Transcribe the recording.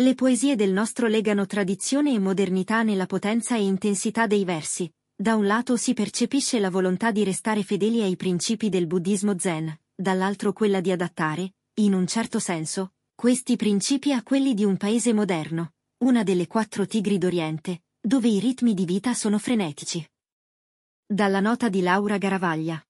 Le poesie del nostro legano tradizione e modernità nella potenza e intensità dei versi. Da un lato si percepisce la volontà di restare fedeli ai principi del buddismo zen, dall'altro quella di adattare, in un certo senso, questi principi a quelli di un paese moderno, una delle quattro tigri d'Oriente, dove i ritmi di vita sono frenetici. Dalla nota di Laura Garavaglia